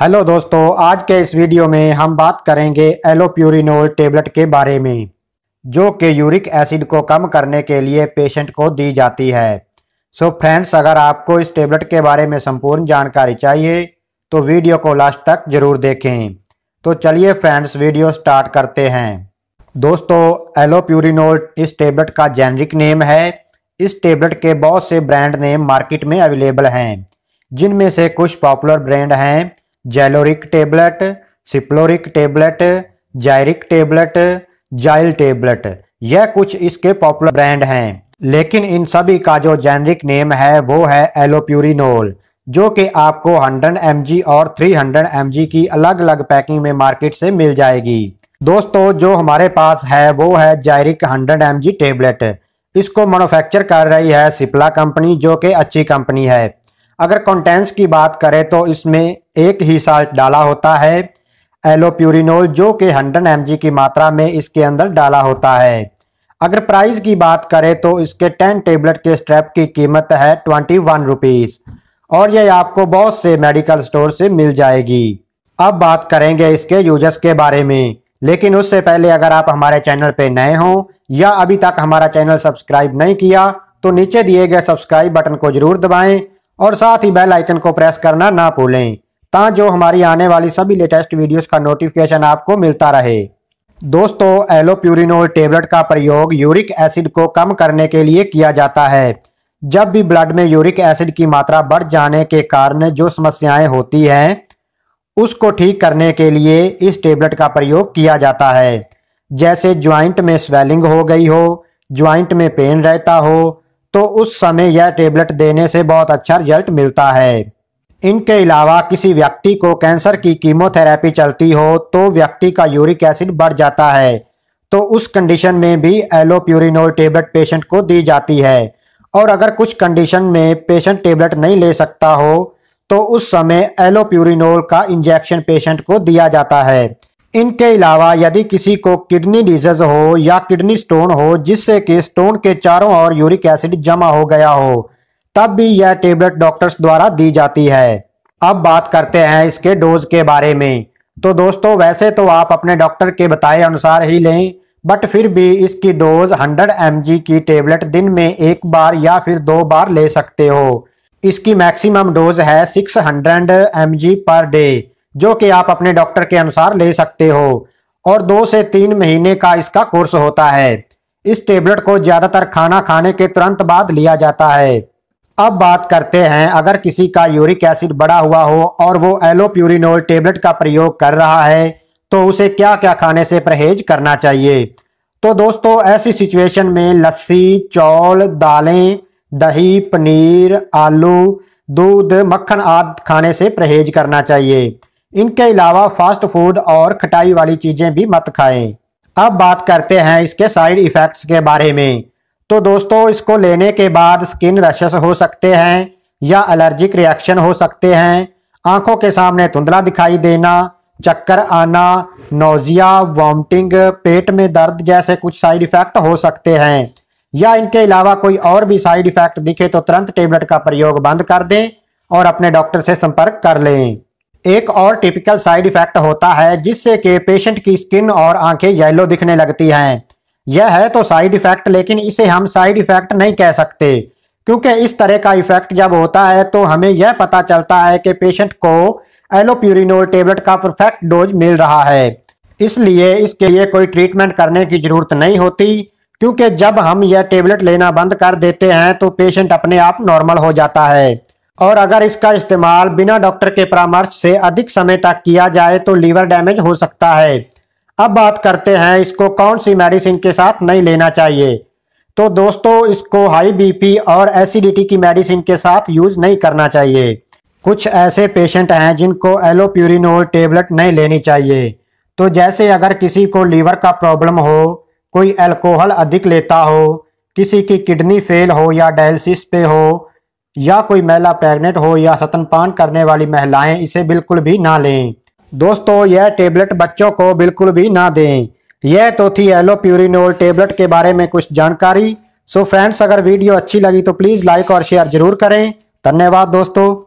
Hello दोस्तों आज के इस वीडियो में हम बात करेंगे एलोप्यूरिनोल टेबलेट के बारे में जो कि यूरिक एसिड को कम करने के लिए पेशेंट को दी जाती है सो so फ्रेंड्स अगर आपको इस टेबलेट के बारे में संपूर्ण जानकारी चाहिए तो वीडियो को लास्ट तक जरूर देखें तो चलिए फ्रेंड्स वीडियो स्टार्ट करते हैं दोस्तों एलोप्यूरिनोल इस टेबलेट का जेनरिक नेम है इस टेबलेट के बहुत से ब्रांड नेम मार्केट में अवेलेबल हैं जिनमें से कुछ पॉपुलर ब्रांड हैं Zyloric tablet Ciploric tablet Zyrik tablet Zyl tablet यह कुछ इसके पॉपुलर ब्रांड हैं लेकिन इन सभी का जो जेनरिक नेम है वो है एलोप्यूरिनोल जो कि आपको 100 एम और 300 एम की अलग अलग पैकिंग में मार्केट से मिल जाएगी दोस्तों जो हमारे पास है वो है जायरिक 100 एम टेबलेट इसको मैनुफेक्चर कर रही है सिप्ला कंपनी जो कि अच्छी कंपनी है अगर कॉन्टेंस की बात करें तो इसमें एक ही साल्ट डाला होता है एलोप्यूरिनोल जो कि 100 एम की मात्रा में इसके अंदर डाला होता है अगर प्राइस की बात करें तो इसके 10 टेबलेट के स्ट्रैप की कीमत है ट्वेंटी वन रुपीज़ और यह आपको बहुत से मेडिकल स्टोर से मिल जाएगी अब बात करेंगे इसके यूजर्स के बारे में लेकिन उससे पहले अगर आप हमारे चैनल पे नए हो या अभी तक हमारा चैनल सब्सक्राइब नहीं किया तो नीचे दिए गए सब्सक्राइब बटन को जरूर दबाएं और साथ ही बेल आइकन को प्रेस करना ना भूलें ताकि जो हमारी आने वाली सभी लेटेस्ट वीडियोस का नोटिफिकेशन आपको मिलता रहे दोस्तों एलोप्यूरिनोल टेबलेट का प्रयोग यूरिक एसिड को कम करने के लिए किया जाता है जब भी ब्लड में यूरिक एसिड की मात्रा बढ़ जाने के कारण जो समस्याएं होती है उसको ठीक करने के लिए इस टेबलेट का प्रयोग किया जाता है जैसे ज्वाइंट में स्वेलिंग हो गई हो ज्वाइंट में पेन रहता हो तो उस समय यह टेबलेट देने से बहुत अच्छा रिजल्ट मिलता है इनके अलावा किसी व्यक्ति को कैंसर की कीमोथेरेपी चलती हो तो व्यक्ति का यूरिक एसिड बढ़ जाता है तो उस कंडीशन में भी एलोप्यूरिनोल टेबलेट पेशेंट को दी जाती है और अगर कुछ कंडीशन में पेशेंट टेबलेट नहीं ले सकता हो तो उस समय एलोप्यूरिनोल का इंजेक्शन पेशेंट को दिया जाता है इनके अलावा यदि किसी को किडनी डिजीज हो या किडनी स्टोन हो जिससे कि स्टोन के चारों ओर यूरिक एसिड जमा हो गया हो तब भी यह टेबलेट डॉक्टर्स द्वारा दी जाती है अब बात करते हैं इसके डोज के बारे में तो दोस्तों वैसे तो आप अपने डॉक्टर के बताए अनुसार ही लें बट फिर भी इसकी डोज 100 एम की टेबलेट दिन में एक बार या फिर दो बार ले सकते हो इसकी मैक्सिमम डोज है 600 हंड्रेड पर डे जो कि आप अपने डॉक्टर के अनुसार ले सकते हो और दो से तीन महीने का इसका कोर्स होता है इस टेबलेट को ज्यादातर खाना खाने के तुरंत बाद लिया जाता है अब बात करते हैं अगर किसी का यूरिक एसिड बढ़ा हुआ हो और वो एलोप्यूरिनोल टेबलेट का प्रयोग कर रहा है तो उसे क्या क्या खाने से परहेज करना चाहिए तो दोस्तों ऐसी सिचुएशन में लस्सी चौल दालें दही पनीर आलू दूध मक्खन आदि खाने से परहेज करना चाहिए इनके अलावा फास्ट फूड और खटाई वाली चीजें भी मत खाएं। अब बात करते हैं इसके साइड इफेक्ट्स के बारे में तो दोस्तों इसको लेने के बाद स्किन रशेस हो सकते हैं या एलर्जिक रिएक्शन हो सकते हैं आंखों के सामने धुंधला दिखाई देना चक्कर आना नोजिया वॉमटिंग पेट में दर्द जैसे कुछ साइड इफेक्ट हो सकते हैं या इनके अलावा कोई और भी साइड इफेक्ट दिखे तो तुरंत टेबलेट का प्रयोग बंद कर दें और अपने डॉक्टर से संपर्क कर लें एक और टिपिकल साइड इफेक्ट होता है जिससे कि पेशेंट की स्किन और आंखें येलो दिखने लगती हैं यह है तो साइड इफेक्ट लेकिन इसे हम साइड इफेक्ट नहीं कह सकते क्योंकि इस तरह का इफेक्ट जब होता है तो हमें यह पता चलता है कि पेशेंट को एलोप्यूरिनोल टेबलेट का परफेक्ट डोज मिल रहा है इसलिए इसके लिए कोई ट्रीटमेंट करने की जरूरत नहीं होती क्योंकि जब हम यह टेबलेट लेना बंद कर देते हैं तो पेशेंट अपने आप नॉर्मल हो जाता है और अगर इसका इस्तेमाल बिना डॉक्टर के परामर्श से अधिक समय तक किया जाए तो लीवर डैमेज हो सकता है अब बात करते हैं इसको कौन सी मेडिसिन के साथ नहीं लेना चाहिए तो दोस्तों इसको हाई बीपी और एसिडिटी की मेडिसिन के साथ यूज नहीं करना चाहिए कुछ ऐसे पेशेंट हैं जिनको एलोप्यूरिनोल टेबलेट नहीं लेनी चाहिए तो जैसे अगर किसी को लीवर का प्रॉब्लम हो कोई अल्कोहल अधिक लेता हो किसी की किडनी फेल हो या डायलिसिस पे हो या कोई महिला प्रेग्नेंट हो या सतनपान करने वाली महिलाएं इसे बिल्कुल भी ना लें दोस्तों यह टेबलेट बच्चों को बिल्कुल भी ना दें यह तो थी एलो प्यूरिनोल टेबलेट के बारे में कुछ जानकारी सो फ्रेंड्स अगर वीडियो अच्छी लगी तो प्लीज़ लाइक और शेयर जरूर करें धन्यवाद दोस्तों